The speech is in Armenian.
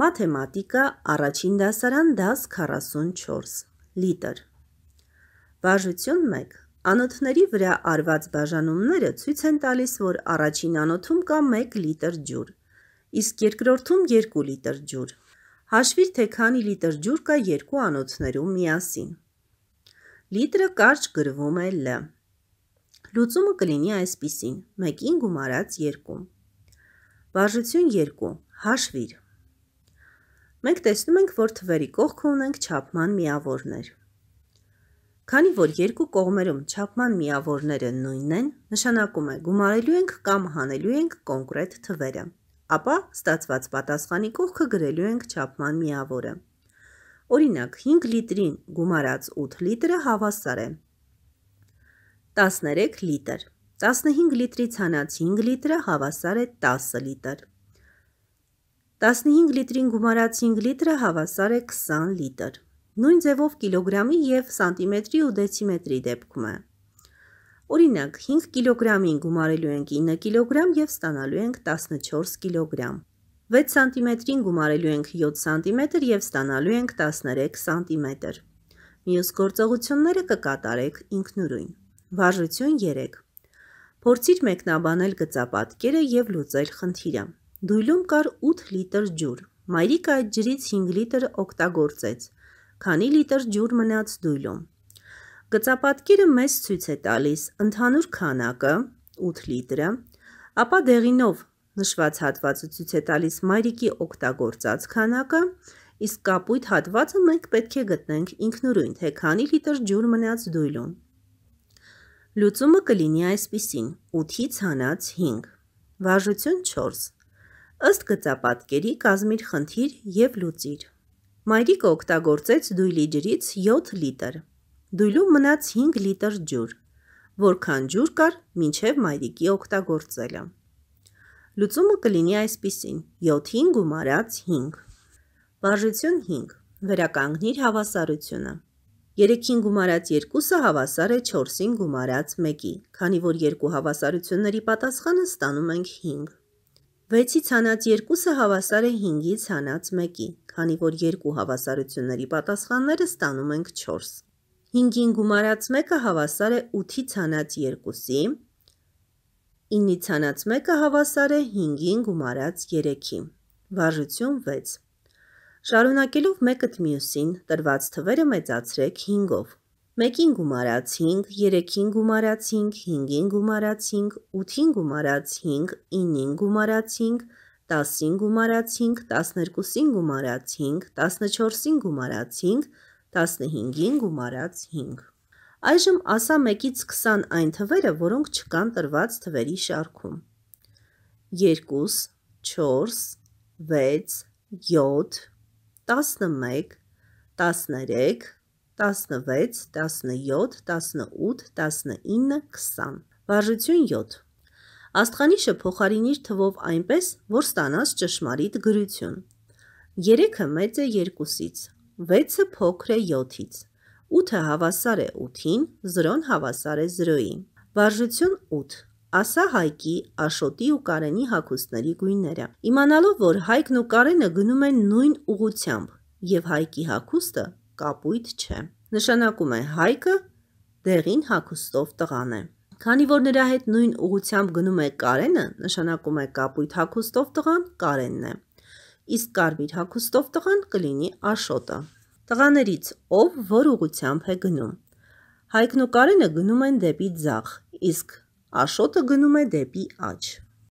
Մաթեմատիկա առաջին դասարան դաս 44 լիտր Բաժություն 1 Անոթների վրա արված բաժանումները ցույց են տալիս, որ առաջին անոթում կա 1 լիտր ջուր, իսկ երկրորդում 2 լիտր ջուր։ Հաշվիր, թե քանի լիտր ջուր կա երկու անոթներում միասին։ Լիտրը կարճ գրվում է Լ։ Լուծումը կլինի այսպիսին. 1-ին գումարած 2։ Բաժություն 2 հաշվիր 1 մենք տեսնում ենք, որ թվերի կողքը ունենք չափման միավորներ։ Քանի որ երկու կողմերում չափման միավորները նույնն են, նշանակում է գումարելու ենք կամ հանելու ենք կոնկրետ թվերը, ապա ստացված պատասխանի կողքը գրելու ենք չափման միավորը։ Օրինակ, 5 լիտրին գումարած 8 լիտրը հավասար է 13 լիտր։ 15 լիտրից հանած 5 լիտրը հավասար է 10 լիտր։ 15 լիտրին գումարած 5 լիտրը հավասար է 20 լիտր։ Նույն ձևով կիլոգրամի եւ սանտիմետրի ու դեցիմետրի դեպքում է։ Օրինակ, 5 կիլոգրամին գումարելու ենք 9 կիլոգրամ եւ ստանալու ենք 14 կիլոգրամ։ 6 սանտիմետրին գումարելու ենք 7 սանտիմետր եւ ստանալու ենք 13 սանտիմետր։ Մյուս գործողությունները կկատարեք ինքնուրույն։ Վարժություն 3։ Փորձիր մեկնաբանել գծապատկերը եւ լուծել խնդիրը։ Դույլում կար 8 լիտր ջուր։ Մայրիկը այդ ջրից 5 լիտր օգտագործեց։ Քանի լիտր ջուր մնաց դույլում։ Գծապատկերը մեզ ցույց է տալիս ընդհանուր քանակը 8 լիտրը, ապա դեղինով նշված հատվածը ցույց է տալիս մայրիկի օգտագործած քանակը, իսկ կապույտ հատվածը մենք պետք է գտնենք ինքնուրույն, թե քանի լիտր ջուր մնաց դույլում։ Լուծումը կլինի այսպիսին՝ 8-ից հանած 5, վարժություն 4, ըստ գծապատկերի կազմիր խնդիր և լուծիր։ Մայրիկը օգտագործեց դույլի ջրից 7 լիտր։ Դույլում մնաց 5 լիտր ջուր, որքան ջուր կար մինչև մայրիկի օգտագործելը։ Լուծումը կլինի այսպիսին՝ 7-ին գումարած 5։ Վարժություն 5 վերականգնիր հավասարությունը։ 3-ին գումարած 2-ը հավասար է 4-ին գումարած 1-ի, քանի որ երկու հավասարությունների պատասխանը ստանում ենք 5։ 6-ից հանած 2-ը հավասար է 5-ից հանած 1-ի, քանի որ երկու հավասարությունների պատասխանները ստանում ենք 4։ 5-ին գումարած 1-ը հավասար է 8-ից հանած 2-ի, 9-ից հանած 1-ը հավասար է 5-ին գումարած 3-ի։ Վարժություն 6։ Շարունակելով 1-ը մյուսին, տրված թվերը մեծացրեք 5-ով։ Մեկին գումարացինք, երեքին գումարացինք, հինգին գումարացինք, ութին գումարացինք, ինին գումարացինք, տասին գումարացինք, տասներկուսին գումարացինք, տասնչորսին գումարացինք, տասնհինգին գումարացինք։ Այժմ ասա մեկից 20 այն թվերը, որոնք չկան տրված թվերի շարքում։ 2, 4, 6, 7, 11, 13, 16, 17, 18, 19, 20։ Վարժություն 7։ Աստղանիշը փոխարինիր թվով այնպես, որ ստանաս ճշմարիտ գրություն։ 3-ը մեծ է 2-ից, 6-ը փոքր է 7-ից, 8-ը հավասար է 8-ին, 0-ն հավասար է 0-ին։ Վարժություն 8։ Ասա Հայկի, Աշոտի ու Կարենի հագուստների գույները։ Իմանալով, որ Հայկն ու Կարենը գնում են նույն ուղությամբ, եւ Հայկի հագուստը կապույտ չէ։ Նշանակում է հայկը դեղին հագուստով տղան է։ Քանի որ նրա հետ նույն ուղությամբ գնում է Կարենը, նշանակում է կապույտ հագուստով տղան Կարենն է։ Իսկ կարմիր հագուստով տղան կլինի Աշոտը։ Տղաներից ով որ ուղությամբ է գնում։ Հայկն ու Կարենը գնում են դեպի ձախ, իսկ Աշոտը գնում է դեպի աջ։